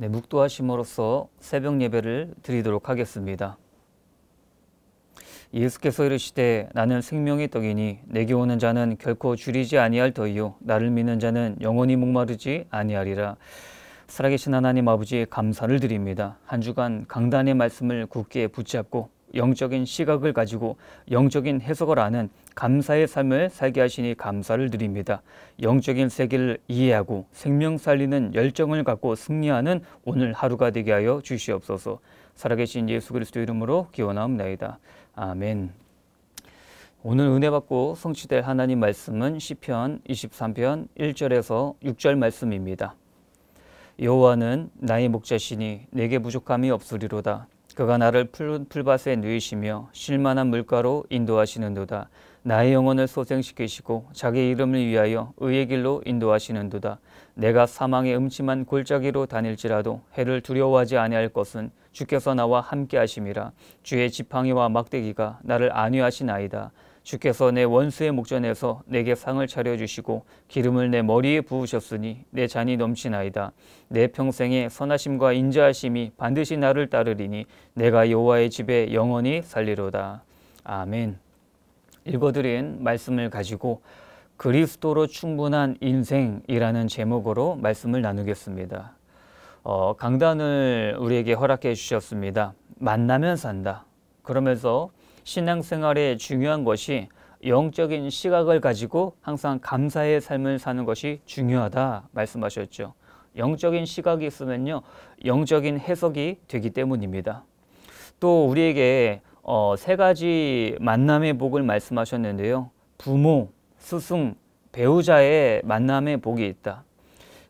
네, 묵도하심으로써 새벽 예배를 드리도록 하겠습니다. 예수께서 이르시되 나는 생명의 떡이니 내게 오는 자는 결코 줄이지 아니할 터이요 나를 믿는 자는 영원히 목마르지 아니하리라. 살아계신 하나님 아버지 감사를 드립니다. 한 주간 강단의 말씀을 굳게 붙잡고 영적인 시각을 가지고 영적인 해석을 하는 감사의 삶을 살게 하시니 감사를 드립니다. 영적인 세계를 이해하고 생명 살리는 열정을 갖고 승리하는 오늘 하루가 되게 하여 주시옵소서. 살아계신 예수 그리스도 이름으로 기원하옵나이다. 아멘. 오늘 은혜 받고 성취될 하나님 말씀은 시편 23편 1절에서 6절 말씀입니다. 여호와는 나의 목자시니 내게 부족함이 없으리로다. 그가 나를 풀, 풀밭에 누이시며 실만한 물가로 인도하시는도다. 나의 영혼을 소생시키시고 자기 이름을 위하여 의의 길로 인도하시는도다. 내가 사망의 음침한 골짜기로 다닐지라도 해를 두려워하지 아니할 것은 주께서 나와 함께 하심이라. 주의 지팡이와 막대기가 나를 안위하시나이다. 주께서 내 원수의 목전에서 내게 상을 차려 주시고 기름을 내 머리에 부으셨으니 내 잔이 넘치나이다. 내 평생에 선하심과 인자하심이 반드시 나를 따르리니 내가 여호와의 집에 영원히 살리로다. 아멘. 읽어드린 말씀을 가지고 그리스도로 충분한 인생이라는 제목으로 말씀을 나누겠습니다. 어, 강단을 우리에게 허락해 주셨습니다. 만나면 산다. 그러면서 신앙생활의 중요한 것이 영적인 시각을 가지고 항상 감사의 삶을 사는 것이 중요하다 말씀하셨죠. 영적인 시각이 있으면요. 영적인 해석이 되기 때문입니다. 또 우리에게 어, 세 가지 만남의 복을 말씀하셨는데요. 부모, 스승, 배우자의 만남의 복이 있다.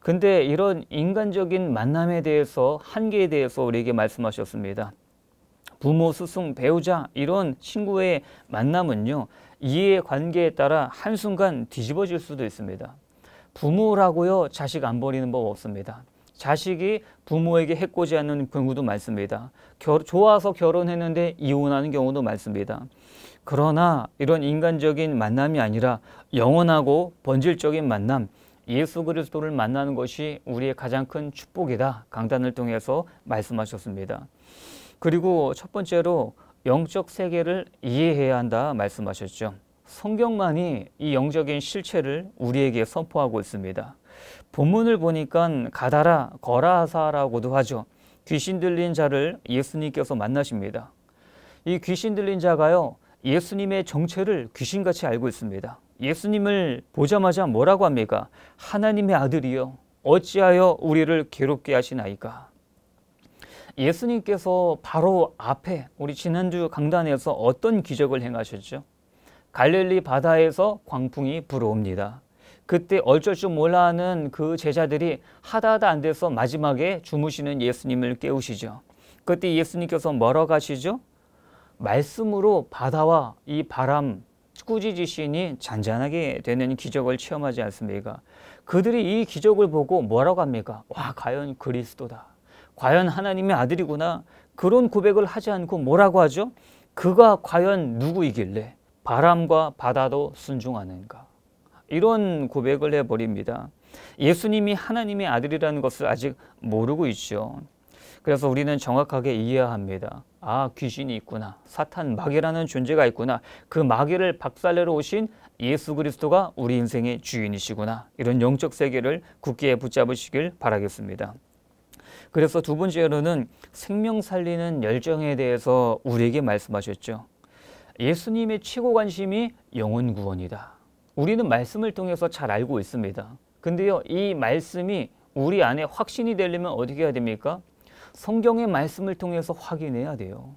근데 이런 인간적인 만남에 대해서 한계에 대해서 우리에게 말씀하셨습니다. 부모, 스승, 배우자 이런 친구의 만남은요. 이해 관계에 따라 한순간 뒤집어질 수도 있습니다. 부모라고요. 자식 안 버리는 법 없습니다. 자식이 부모에게 해코지 않는 경우도 많습니다. 결, 좋아서 결혼했는데 이혼하는 경우도 많습니다. 그러나 이런 인간적인 만남이 아니라 영원하고 본질적인 만남, 예수 그리스도를 만나는 것이 우리의 가장 큰 축복이다. 강단을 통해서 말씀하셨습니다. 그리고 첫 번째로 영적 세계를 이해해야 한다 말씀하셨죠. 성경만이 이 영적인 실체를 우리에게 선포하고 있습니다. 본문을 보니까 가다라 거라사라고도 하죠. 귀신 들린 자를 예수님께서 만나십니다. 이 귀신 들린 자가요. 예수님의 정체를 귀신같이 알고 있습니다. 예수님을 보자마자 뭐라고 합니까? 하나님의 아들이요. 어찌하여 우리를 괴롭게 하시나이까? 예수님께서 바로 앞에 우리 지난주 강단에서 어떤 기적을 행하셨죠? 갈릴리 바다에서 광풍이 불어옵니다. 그때 어쩔 줄 몰라 하는 그 제자들이 하다하다 안 돼서 마지막에 주무시는 예수님을 깨우시죠. 그때 예수님께서 멀어 가시죠? 말씀으로 바다와 이 바람 꾸짖으시니 잔잔하게 되는 기적을 체험하지 않습니까? 그들이 이 기적을 보고 뭐라고 합니까? 와 과연 그리스도다. 과연 하나님의 아들이구나 그런 고백을 하지 않고 뭐라고 하죠? 그가 과연 누구이길래 바람과 바다도 순종하는가 이런 고백을 해버립니다. 예수님이 하나님의 아들이라는 것을 아직 모르고 있죠. 그래서 우리는 정확하게 이해 합니다. 아 귀신이 있구나. 사탄 마귀라는 존재가 있구나. 그 마귀를 박살내러 오신 예수 그리스도가 우리 인생의 주인이시구나. 이런 영적 세계를 굳게 붙잡으시길 바라겠습니다. 그래서 두 번째로는 생명 살리는 열정에 대해서 우리에게 말씀하셨죠. 예수님의 최고 관심이 영혼 구원이다. 우리는 말씀을 통해서 잘 알고 있습니다. 근데요, 이 말씀이 우리 안에 확신이 되려면 어떻게 해야 됩니까? 성경의 말씀을 통해서 확인해야 돼요.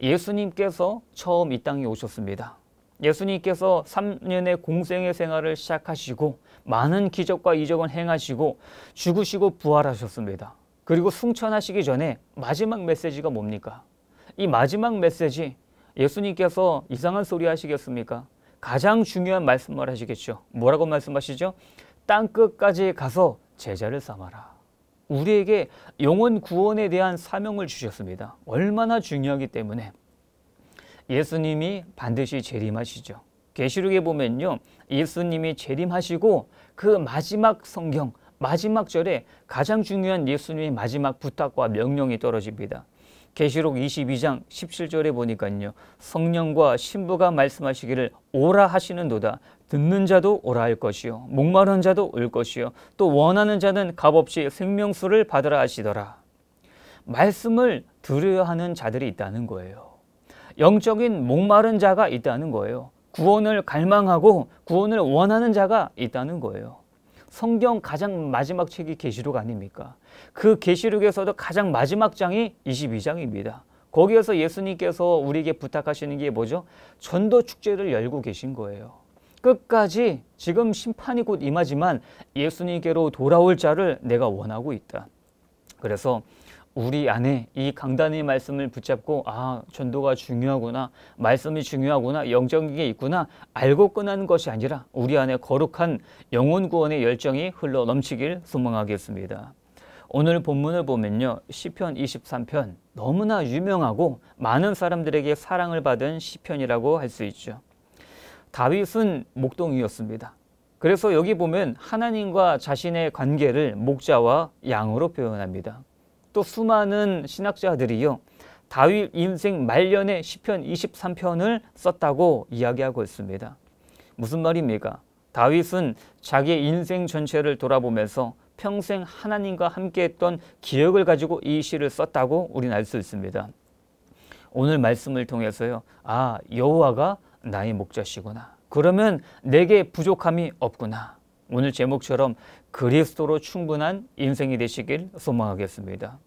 예수님께서 처음 이 땅에 오셨습니다. 예수님께서 3년의 공생의 생활을 시작하시고 많은 기적과 이적을 행하시고 죽으시고 부활하셨습니다. 그리고 승천하시기 전에 마지막 메시지가 뭡니까? 이 마지막 메시지 예수님께서 이상한 소리 하시겠습니까? 가장 중요한 말씀을 하시겠죠. 뭐라고 말씀하시죠? 땅끝까지 가서 제자를 삼아라. 우리에게 영원 구원에 대한 사명을 주셨습니다. 얼마나 중요하기 때문에 예수님이 반드시 재림하시죠. 계시록에 보면요. 예수님이 재림하시고 그 마지막 성경 마지막 절에 가장 중요한 예수님의 마지막 부탁과 명령이 떨어집니다. 계시록 22장 17절에 보니까요. 성령과 신부가 말씀하시기를 오라 하시는도다. 듣는 자도 오라 할 것이요. 목마른 자도 올 것이요. 또 원하는 자는 값없이 생명수를 받으라 하시더라. 말씀을 들어야 하는 자들이 있다는 거예요. 영적인 목마른 자가 있다는 거예요. 구원을 갈망하고 구원을 원하는 자가 있다는 거예요. 성경 가장 마지막 책이 계시록 아닙니까? 그 계시록에서도 가장 마지막 장이 22장입니다. 거기에서 예수님께서 우리에게 부탁하시는 게 뭐죠? 전도 축제를 열고 계신 거예요. 끝까지 지금 심판이 곧 임하지만 예수님께로 돌아올 자를 내가 원하고 있다. 그래서 우리 안에 이 강단의 말씀을 붙잡고 아 전도가 중요하구나 말씀이 중요하구나 영적인 게 있구나 알고 끝난 것이 아니라 우리 안에 거룩한 영혼 구원의 열정이 흘러 넘치길 소망하겠습니다. 오늘 본문을 보면요. 시편 23편 너무나 유명하고 많은 사람들에게 사랑을 받은 시편이라고 할 수 있죠. 다윗은 목동이었습니다. 그래서 여기 보면 하나님과 자신의 관계를 목자와 양으로 표현합니다. 또 수많은 신학자들이요. 다윗 인생 말년에 시편 23편을 썼다고 이야기하고 있습니다. 무슨 말입니까? 다윗은 자기의 인생 전체를 돌아보면서 평생 하나님과 함께했던 기억을 가지고 이 시를 썼다고 우리는 알 수 있습니다. 오늘 말씀을 통해서요. 아, 여호와가 나의 목자시구나. 그러면 내게 부족함이 없구나. 오늘 제목처럼 그리스도로 충분한 인생이 되시길 소망하겠습니다.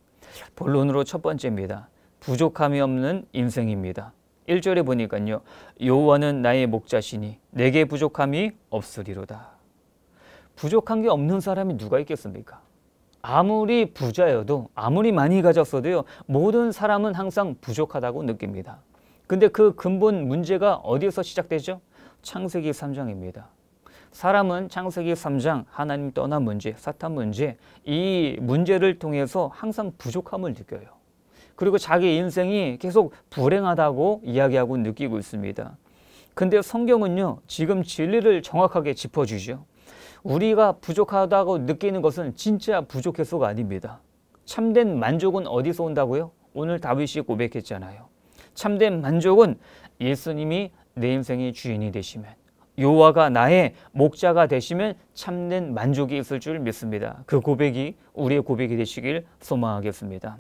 본론으로 첫 번째입니다. 부족함이 없는 인생입니다. 1절에 보니까요. 여호와는 나의 목자시니 내게 부족함이 없으리로다. 부족한 게 없는 사람이 누가 있겠습니까? 아무리 부자여도 아무리 많이 가졌어도요. 모든 사람은 항상 부족하다고 느낍니다. 근데 그 근본 문제가 어디서 시작되죠? 창세기 3장입니다. 사람은 창세기 3장 하나님 떠난 문제, 사탄 문제 이 문제를 통해서 항상 부족함을 느껴요. 그리고 자기 인생이 계속 불행하다고 이야기하고 느끼고 있습니다. 근데 성경은요, 지금 진리를 정확하게 짚어주죠. 우리가 부족하다고 느끼는 것은 진짜 부족해서가 아닙니다. 참된 만족은 어디서 온다고요? 오늘 다윗이 고백했잖아요. 참된 만족은 예수님이 내 인생의 주인이 되시면 여호와가 나의 목자가 되시면 참된 만족이 있을 줄 믿습니다. 그 고백이 우리의 고백이 되시길 소망하겠습니다.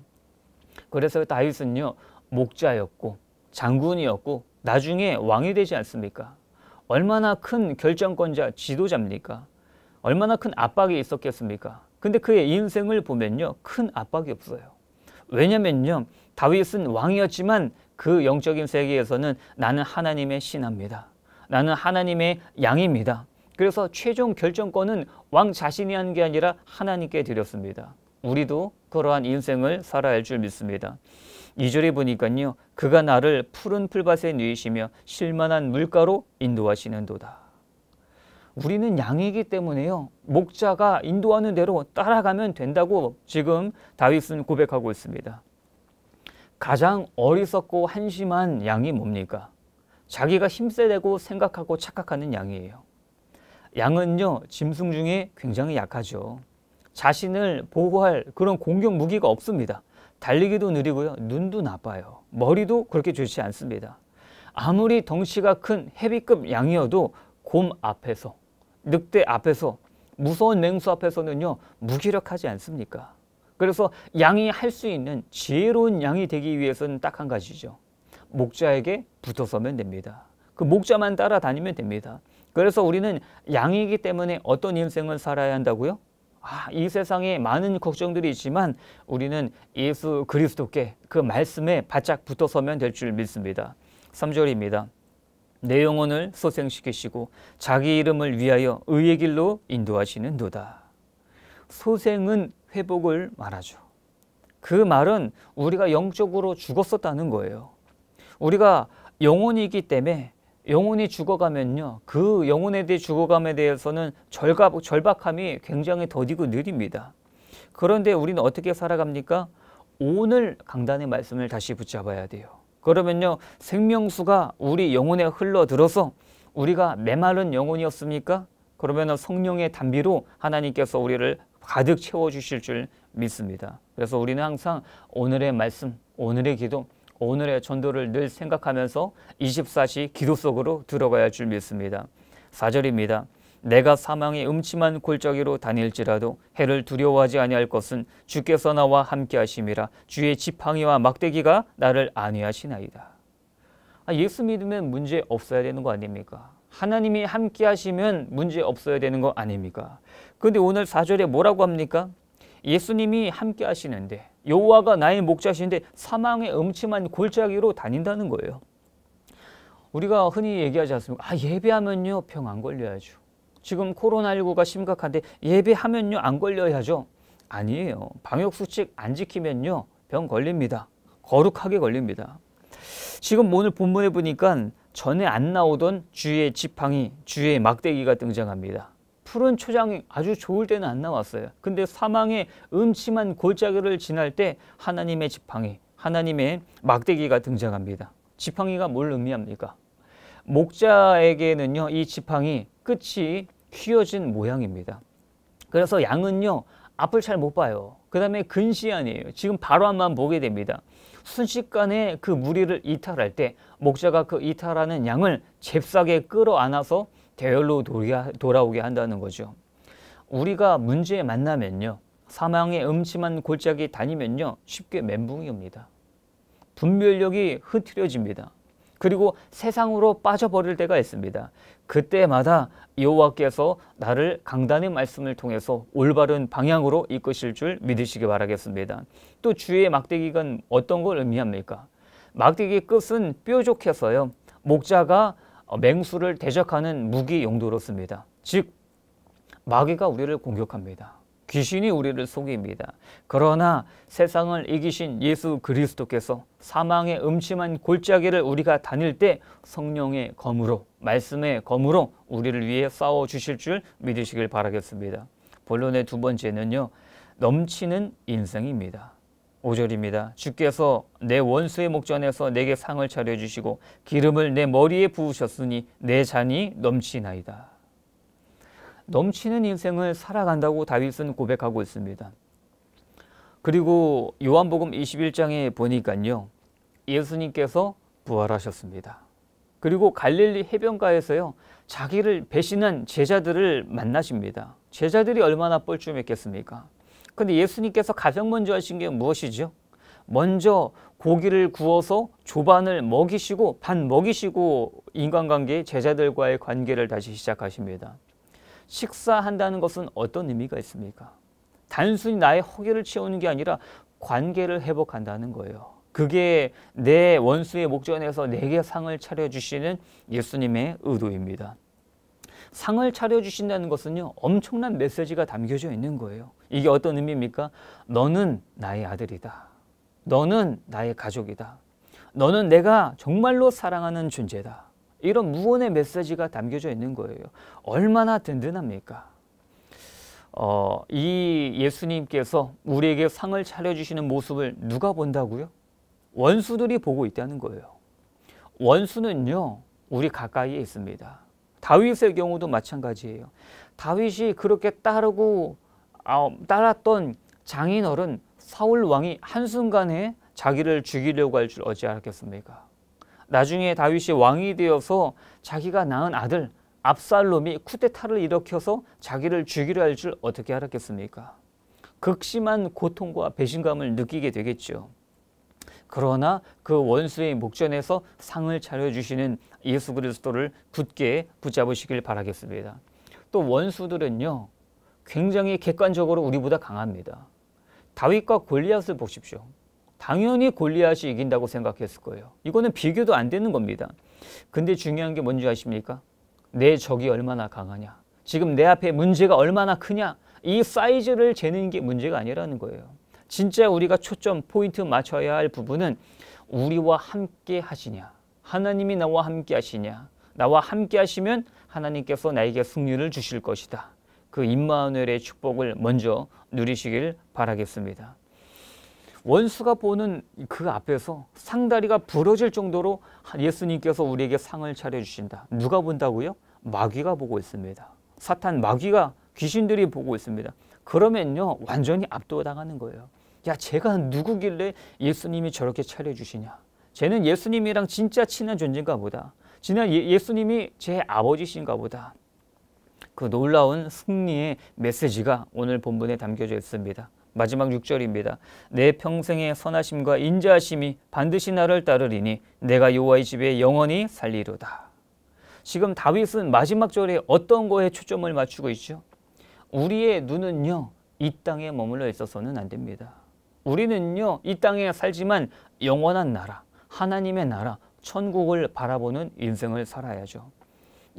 그래서 다윗은요 목자였고 장군이었고 나중에 왕이 되지 않습니까? 얼마나 큰 결정권자 지도자입니까? 얼마나 큰 압박이 있었겠습니까? 근데 그의 인생을 보면요 큰 압박이 없어요. 왜냐면요 다윗은 왕이었지만 그 영적인 세계에서는 나는 하나님의 신합니다. 나는 하나님의 양입니다. 그래서 최종 결정권은 왕 자신이 한 게 아니라 하나님께 드렸습니다. 우리도 그러한 인생을 살아야 할 줄 믿습니다. 2절에 보니까요. 그가 나를 푸른 풀밭에 누이시며 실만한 물가로 인도하시는도다. 우리는 양이기 때문에요. 목자가 인도하는 대로 따라가면 된다고 지금 다윗은 고백하고 있습니다. 가장 어리석고 한심한 양이 뭡니까? 자기가 힘세대고 생각하고 착각하는 양이에요. 양은요, 짐승 중에 굉장히 약하죠. 자신을 보호할 그런 공격 무기가 없습니다. 달리기도 느리고요. 눈도 나빠요. 머리도 그렇게 좋지 않습니다. 아무리 덩치가 큰 헤비급 양이어도 곰 앞에서, 늑대 앞에서, 무서운 맹수 앞에서는요. 무기력하지 않습니까? 그래서 양이 할 수 있는 지혜로운 양이 되기 위해서는 딱 한 가지죠. 목자에게 붙어서면 됩니다. 그 목자만 따라다니면 됩니다. 그래서 우리는 양이기 때문에 어떤 인생을 살아야 한다고요? 아, 이 세상에 많은 걱정들이 있지만 우리는 예수 그리스도께 그 말씀에 바짝 붙어서면 될 줄 믿습니다. 3절입니다. 내 영혼을 소생시키시고 자기 이름을 위하여 의의 길로 인도하시는 도다. 소생은 회복을 말하죠. 그 말은 우리가 영적으로 죽었었다는 거예요. 우리가 영혼이기 때문에 영혼이 죽어가면요. 그 영혼에 대해 죽어감에 대해서는 절갑, 절박함이 굉장히 더디고 느립니다. 그런데 우리는 어떻게 살아갑니까? 오늘 강단의 말씀을 다시 붙잡아야 돼요. 그러면요. 생명수가 우리 영혼에 흘러들어서 우리가 메마른 영혼이었습니까? 그러면 성령의 단비로 하나님께서 우리를 가득 채워주실 줄 믿습니다. 그래서 우리는 항상 오늘의 말씀, 오늘의 기도, 오늘의 전도를 늘 생각하면서 24시 기도 속으로 들어가야 할 줄 믿습니다. 4절입니다. 내가 사망의 음침한 골짜기로 다닐지라도 해를 두려워하지 아니할 것은 주께서 나와 함께 하심이라 주의 지팡이와 막대기가 나를 안위하시나이다. 아, 예수 믿으면 문제 없어야 되는 거 아닙니까? 하나님이 함께 하시면 문제 없어야 되는 거 아닙니까? 근데 오늘 4절에 뭐라고 합니까? 예수님이 함께 하시는데 여호와가 나의 목자신데 사망의 음침한 골짜기로 다닌다는 거예요. 우리가 흔히 얘기하지 않습니까? 아, 예배하면요, 병 안 걸려야죠. 지금 코로나19가 심각한데 예배하면요, 안 걸려야죠. 아니에요. 방역수칙 안 지키면요, 병 걸립니다. 거룩하게 걸립니다. 지금 오늘 본문에 보니까 전에 안 나오던 주의 지팡이, 주의 막대기가 등장합니다. 푸른 초장이 아주 좋을 때는 안 나왔어요. 근데 사망의 음침한 골짜기를 지날 때 하나님의 지팡이, 하나님의 막대기가 등장합니다. 지팡이가 뭘 의미합니까? 목자에게는요, 이 지팡이 끝이 휘어진 모양입니다. 그래서 양은요, 앞을 잘 못 봐요. 그 다음에 근시안이에요. 지금 바로 앞만 보게 됩니다. 순식간에 그 무리를 이탈할 때 목자가 그 이탈하는 양을 잽싸게 끌어안아서 대열로 돌아오게 한다는 거죠. 우리가 문제에 만나면요. 사망의 음침한 골짜기 다니면요. 쉽게 멘붕이 옵니다. 분별력이 흐트려집니다. 그리고 세상으로 빠져버릴 때가 있습니다. 그때마다 여호와께서 나를 강단의 말씀을 통해서 올바른 방향으로 이끄실 줄 믿으시기 바라겠습니다. 또 주의 막대기가 어떤 걸 의미합니까? 막대기 끝은 뾰족해서요. 목자가 어, 맹수를 대적하는 무기 용도로 씁니다. 즉 마귀가 우리를 공격합니다. 귀신이 우리를 속입니다. 그러나 세상을 이기신 예수 그리스도께서 사망의 음침한 골짜기를 우리가 다닐 때 성령의 검으로 말씀의 검으로 우리를 위해 싸워 주실 줄 믿으시길 바라겠습니다. 본론의 두 번째는요. 넘치는 인생입니다. 5절입니다. 주께서 내 원수의 목전에서 내게 상을 차려 주시고 기름을 내 머리에 부으셨으니 내 잔이 넘치나이다. 넘치는 인생을 살아간다고 다윗은 고백하고 있습니다. 그리고 요한복음 21장에 보니까요. 예수님께서 부활하셨습니다. 그리고 갈릴리 해변가에서요. 자기를 배신한 제자들을 만나십니다. 제자들이 얼마나 뻘쭘했겠습니까? 근데 예수님께서 가장 먼저 하신 게 무엇이죠? 먼저 고기를 구워서 조반을 먹이시고 반 먹이시고 인간관계 제자들과의 관계를 다시 시작하십니다. 식사한다는 것은 어떤 의미가 있습니까? 단순히 나의 허기를 채우는 게 아니라 관계를 회복한다는 거예요. 그게 내 원수의 목전에서 내게 상을 차려주시는 예수님의 의도입니다. 상을 차려주신다는 것은요, 엄청난 메시지가 담겨져 있는 거예요. 이게 어떤 의미입니까? 너는 나의 아들이다. 너는 나의 가족이다. 너는 내가 정말로 사랑하는 존재다. 이런 무언의 메시지가 담겨져 있는 거예요. 얼마나 든든합니까? 어, 이 예수님께서 우리에게 상을 차려주시는 모습을 누가 본다고요? 원수들이 보고 있다는 거예요. 원수는요, 우리 가까이에 있습니다. 다윗의 경우도 마찬가지예요. 다윗이 그렇게 따르고 따랐던 장인어른 사울 왕이 한순간에 자기를 죽이려고 할 줄 어찌알았겠습니까? 나중에 다윗이 왕이 되어서 자기가 낳은 아들 압살롬이 쿠데타를 일으켜서 자기를 죽이려 할 줄 어떻게 알았겠습니까? 극심한 고통과 배신감을 느끼게 되겠죠. 그러나 그 원수의 목전에서 상을 차려주시는 예수 그리스도를 굳게 붙잡으시길 바라겠습니다. 또 원수들은요. 굉장히 객관적으로 우리보다 강합니다. 다윗과 골리앗을 보십시오. 당연히 골리앗이 이긴다고 생각했을 거예요. 이거는 비교도 안 되는 겁니다. 근데 중요한 게 뭔지 아십니까? 내 적이 얼마나 강하냐. 지금 내 앞에 문제가 얼마나 크냐. 이 사이즈를 재는 게 문제가 아니라는 거예요. 진짜 우리가 초점 포인트 맞춰야 할 부분은 우리와 함께 하시냐. 하나님이 나와 함께 하시냐. 나와 함께 하시면 하나님께서 나에게 승리를 주실 것이다. 그 임마누엘의 축복을 먼저 누리시길 바라겠습니다. 원수가 보는 그 앞에서 상다리가 부러질 정도로 예수님께서 우리에게 상을 차려주신다. 누가 본다고요? 마귀가 보고 있습니다. 사탄 마귀가 귀신들이 보고 있습니다. 그러면요 완전히 압도당하는 거예요. 야 제가 누구길래 예수님이 저렇게 차려주시냐. 쟤는 예수님이랑 진짜 친한 존재인가 보다. 지난 예, 예수님이 제 아버지신가 보다. 그 놀라운 승리의 메시지가 오늘 본문에 담겨져 있습니다. 마지막 6절입니다. 내 평생의 선하심과 인자하심이 반드시 나를 따르리니 내가 여와의 집에 영원히 살리로다. 지금 다윗은 마지막 절에 어떤 거에 초점을 맞추고 있죠? 우리의 눈은요. 이 땅에 머물러 있어서는 안 됩니다. 우리는요. 이 땅에 살지만 영원한 나라, 하나님의 나라, 천국을 바라보는 인생을 살아야죠.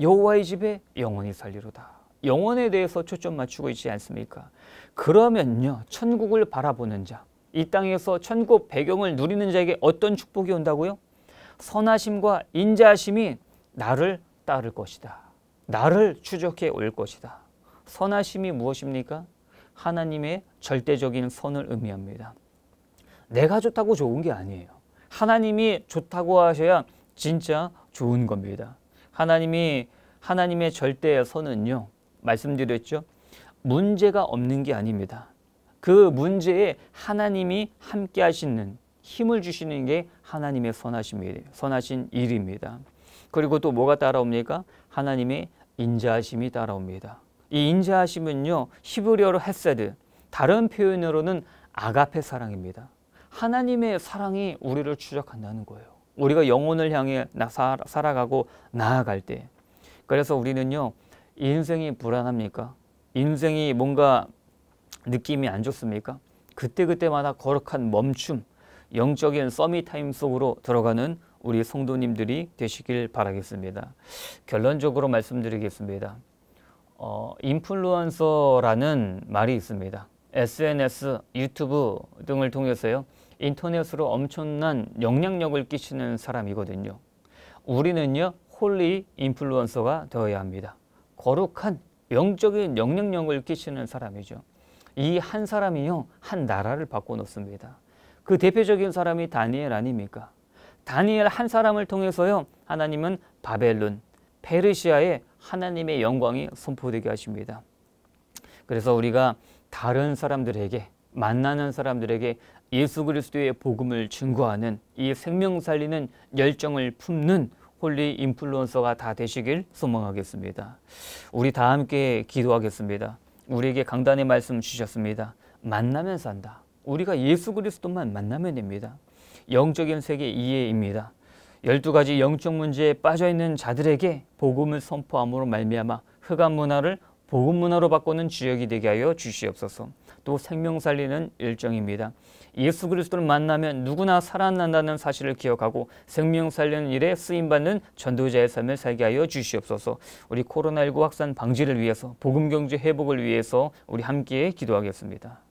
여호와의 집에 영원히 살리로다. 영원에 대해서 초점 맞추고 있지 않습니까? 그러면요. 천국을 바라보는 자, 이 땅에서 천국 배경을 누리는 자에게 어떤 축복이 온다고요? 선하심과 인자하심이 나를 따를 것이다. 나를 추적해 올 것이다. 선하심이 무엇입니까? 하나님의 절대적인 선을 의미합니다. 내가 좋다고 좋은 게 아니에요. 하나님이 좋다고 하셔야 진짜 좋은 겁니다. 하나님이 하나님의 절대 선은요. 말씀드렸죠. 문제가 없는 게 아닙니다. 그 문제에 하나님이 함께 하시는 힘을 주시는 게 하나님의 선하신, 선하신 일입니다. 그리고 또 뭐가 따라옵니까? 하나님의 인자하심이 따라옵니다. 이 인자하심은요. 히브리어로 헤세드, 다른 표현으로는 아가페 사랑입니다. 하나님의 사랑이 우리를 추적한다는 거예요. 우리가 영혼을 향해 나 살아가고 나아갈 때 그래서 우리는요 인생이 불안합니까? 인생이 뭔가 느낌이 안 좋습니까? 그때그때마다 거룩한 멈춤, 영적인 서미타임 속으로 들어가는 우리 성도님들이 되시길 바라겠습니다. 결론적으로 말씀드리겠습니다. 어, 인플루언서라는 말이 있습니다. SNS, 유튜브 등을 통해서요. 인터넷으로 엄청난 영향력을 끼치는 사람이거든요. 우리는요, 홀리 인플루언서가 되어야 합니다. 거룩한 영적인 영향력을 끼치는 사람이죠. 이 한 사람이요, 한 나라를 바꿔놓습니다. 그 대표적인 사람이 다니엘 아닙니까? 다니엘 한 사람을 통해서요, 하나님은 바벨론, 페르시아에 하나님의 영광이 선포되게 하십니다. 그래서 우리가 다른 사람들에게 만나는 사람들에게 예수 그리스도의 복음을 증거하는 이 생명 살리는 열정을 품는 홀리 인플루언서가 다 되시길 소망하겠습니다. 우리 다 함께 기도하겠습니다. 우리에게 강단의 말씀 주셨습니다. 만나면 산다. 우리가 예수 그리스도만 만나면 됩니다. 영적인 세계 이해입니다. 12가지 영적 문제에 빠져 있는 자들에게 복음을 선포함으로 말미암아 흑암 문화를 복음 문화로 바꾸는 주역이 되게 하여 주시옵소서. 또 생명 살리는 일정입니다. 예수 그리스도를 만나면 누구나 살아난다는 사실을 기억하고 생명 살리는 일에 쓰임받는 전도자의 삶을 살게 하여 주시옵소서 우리 코로나19 확산 방지를 위해서 복음 경제 회복을 위해서 우리 함께 기도하겠습니다.